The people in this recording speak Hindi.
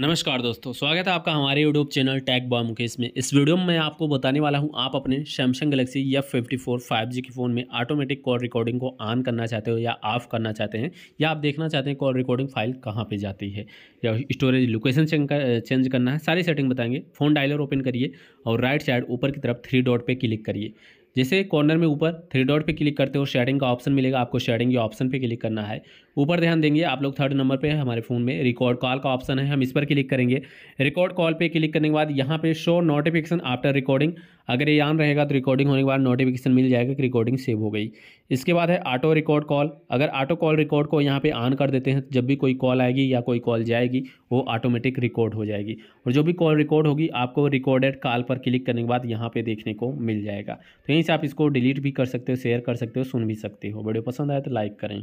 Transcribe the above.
नमस्कार दोस्तों स्वागत है आपका हमारे YouTube channel tag boy Mukesh में इस वीडियो में मैं आपको बताने वाला हूं आप अपने Samsung Galaxy F fifty four five G के फ़ोन में ऑटोमेटिक कॉल रिकॉर्डिंग को ऑन करना चाहते हो या ऑफ करना चाहते हैं या आप देखना चाहते हैं कॉल रिकॉर्डिंग फाइल कहाँ पर जाती है या स्टोरेज लोकेशन चेंज करना है सारी सेटिंग बताएंगे फ़ोन डायलर ओपन करिए और राइट साइड ऊपर की तरफ थ्री डॉट पर क्लिक करिए जैसे कॉर्नर में ऊपर थ्री डॉट पे क्लिक करते हो शेडिंग का ऑप्शन मिलेगा आपको शेडिंग के ऑप्शन पे क्लिक करना है ऊपर ध्यान देंगे आप लोग थर्ड नंबर पे हमारे फ़ोन में रिकॉर्ड कॉल का ऑप्शन है हम इस पर क्लिक करेंगे रिकॉर्ड कॉल पे क्लिक करने के बाद यहाँ पे शो नोटिफिकेशन आफ्टर रिकॉर्डिंग अगर ये ऑन रहेगा तो रिकॉर्डिंग होने के बाद नोटिफिकेशन मिल जाएगा कि रिकॉर्डिंग सेव हो गई इसके बाद है ऑटो रिकॉर्ड कॉल अगर ऑटो कॉल रिकॉर्ड को यहाँ पे ऑन कर देते हैं तो जब भी कोई कॉल आएगी या कोई कॉल जाएगी वो ऑटोमेटिक रिकॉर्ड हो जाएगी और जो भी कॉल रिकॉर्ड होगी आपको रिकॉर्डेड कॉल पर क्लिक करने के बाद यहाँ पर देखने को मिल जाएगा तो यहीं से आप इसको डिलीट भी कर सकते हो शेयर कर सकते हो सुन भी सकते हो वीडियो पसंद आए तो लाइक करें